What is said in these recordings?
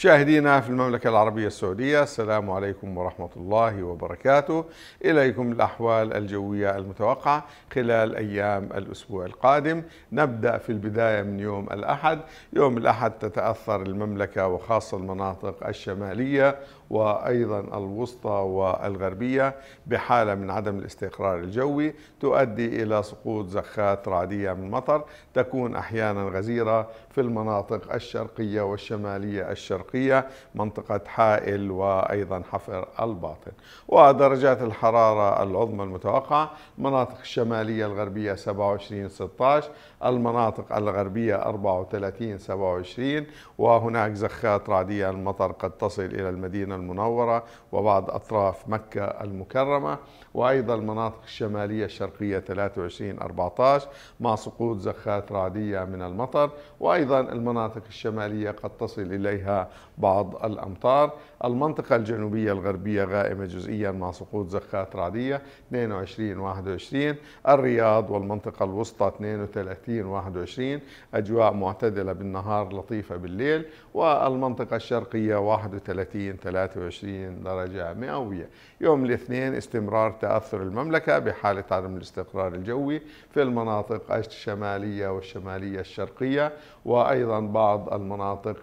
مشاهدينا في المملكة العربية السعودية السلام عليكم ورحمة الله وبركاته إليكم الأحوال الجوية المتوقعة خلال أيام الأسبوع القادم نبدأ في البداية من يوم الأحد يوم الأحد تتأثر المملكة وخاصة المناطق الشمالية وأيضا الوسطى والغربية بحالة من عدم الاستقرار الجوي تؤدي إلى سقوط زخات رعدية من مطر تكون أحيانا غزيرة في المناطق الشرقية والشمالية الشرقية منطقة حائل وأيضا حفر الباطن ودرجات الحرارة العظمى المتوقعة مناطق الشمالية الغربية 27 16 المناطق الغربية 34 27 وهناك زخات رعدية المطر قد تصل إلى المدينة المنورة وبعض أطراف مكة المكرمة وأيضا المناطق الشمالية الشرقية 23-14 مع سقوط زخات رعدية من المطر وأيضا المناطق الشمالية قد تصل إليها بعض الأمطار المنطقة الجنوبية الغربية غائمة جزئيا مع سقوط زخات رعدية 22-21 الرياض والمنطقة الوسطى 32-21 أجواء معتدلة بالنهار لطيفة بالليل والمنطقة الشرقية 31 3 23 درجة مئوية يوم الاثنين استمرار تأثر المملكة بحالة عدم الاستقرار الجوي في المناطق الشمالية والشمالية الشرقية وأيضا بعض المناطق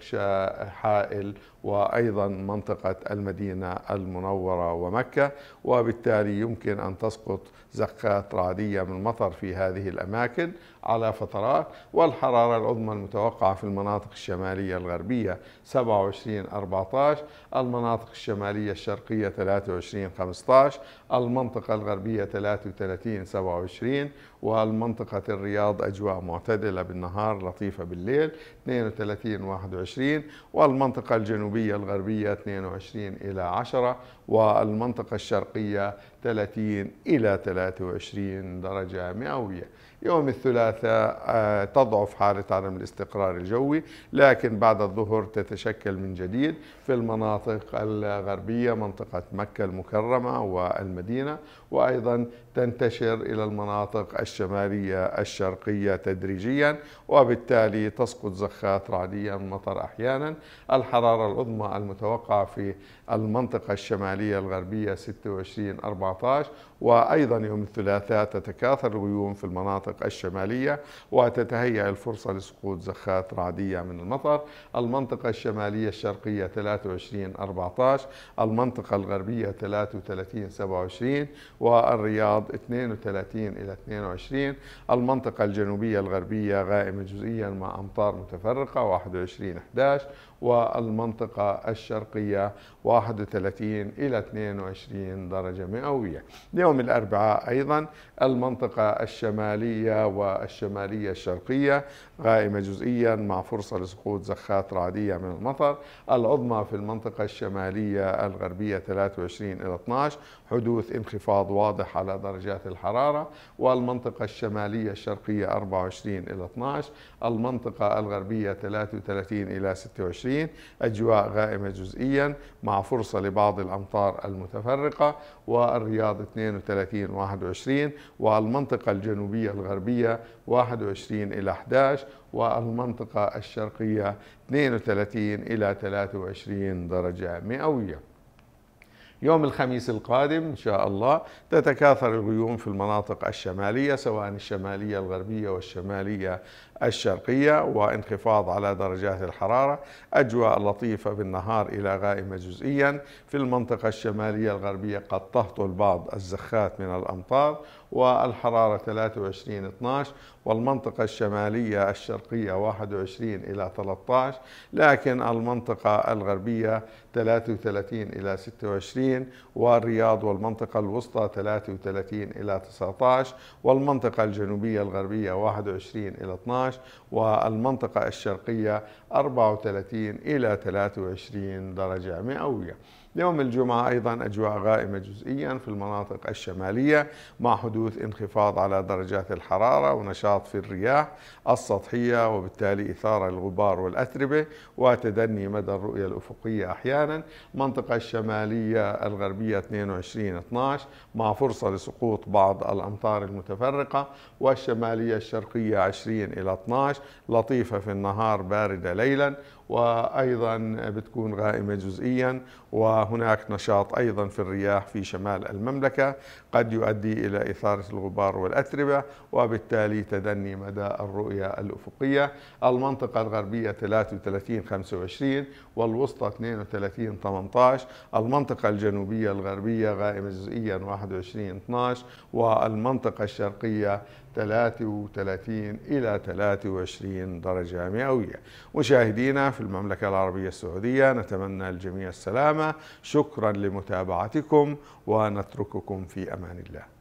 حائل وأيضا منطقة المدينة المنورة ومكة وبالتالي يمكن أن تسقط زقات رعدية من مطر في هذه الأماكن على فترات والحرارة العظمى المتوقعة في المناطق الشمالية الغربية 27 14 المناطق المناطق الشمالية الشرقية 23 15 المنطقة الغربية 33 27 والمنطقة الرياض أجواء معتدلة بالنهار لطيفة بالليل 32 21 والمنطقة الجنوبية الغربية 22 إلى 10 والمنطقة الشرقية 30 إلى 23 درجة مئوية يوم الثلاثاء آه، تضعف حالة عدم الاستقرار الجوي لكن بعد الظهر تتشكل من جديد في المناطق الغربية منطقة مكة المكرمة والمدينة وأيضا تنتشر إلى المناطق الشمالية الشرقية تدريجيا وبالتالي تسقط زخات رعدية من مطر أحيانا الحرارة العظمى المتوقعة في المنطقة الشمالية الغربية 26 2017 وأيضا يوم الثلاثاء تتكاثر الغيوم في المناطق الشمالية وتتهيأ الفرصة لسقوط زخات رعدية من المطر المنطقة الشمالية الشرقية 23 14 المنطقة الغربية 33 27 والرياض 32 22 المنطقة الجنوبية الغربية غائمة جزئيا مع أمطار متفرقة 21 11 والمنطقة الشرقية 31 إلى 22 درجة مئوية يوم الأربعاء أيضا المنطقة الشمالية والشمالية الشرقية غائمة جزئيا مع فرصة لسقوط زخات رعدية من المطر العظمى في المنطقة الشمالية الغربية 23 إلى 12 حدوث انخفاض واضح على درجات الحرارة والمنطقة الشمالية الشرقية 24 إلى 12 المنطقة الغربية 33 إلى 26 2020 أجواء غائمة جزئيا مع فرصة لبعض الأمطار المتفرقة والرياض 32 21 والمنطقة الجنوبية الغربية 21 إلى 11 والمنطقة الشرقية 32 إلى 23 درجة مئوية يوم الخميس القادم إن شاء الله تتكاثر الغيوم في المناطق الشمالية سواء الشمالية الغربية والشمالية الشرقية وانخفاض على درجات الحرارة أجواء لطيفة بالنهار إلى غائمة جزئيا في المنطقة الشمالية الغربية قد تهطل بعض الزخات من الأمطار والحرارة 23 12 والمنطقة الشمالية الشرقية 21 إلى 13 لكن المنطقة الغربية 33 إلى 26 30 والرياض والمنطقة الوسطى 33 إلى 19 والمنطقة الجنوبية الغربية 21 إلى 12 والمنطقة الشرقية 34 إلى 23 درجة مئوية يوم الجمعة أيضا أجواء غائمة جزئيا في المناطق الشمالية مع حدوث انخفاض على درجات الحرارة ونشاط في الرياح السطحية وبالتالي إثارة الغبار والأتربة وتدني مدى الرؤية الأفقية أحيانا منطقة الشمالية الغربية 22-12 مع فرصة لسقوط بعض الأمطار المتفرقة والشمالية الشرقية 20 إلى 12 لطيفة في النهار باردة ليلا وأيضا بتكون غائمة جزئيا وهناك نشاط أيضا في الرياح في شمال المملكة قد يؤدي إلى إثارة الغبار والأتربة وبالتالي تدني مدى الرؤية الأفقية المنطقة الغربية 33 25 والوسطى 32 18 المنطقة الجنوبية الغربية غائمة جزئيا 21 12 والمنطقة الشرقية 33 إلى 23 درجة مئوية مشاهدينا في المملكة العربية السعودية نتمنى الجميع السلامة شكرا لمتابعتكم ونترككم في أمان الله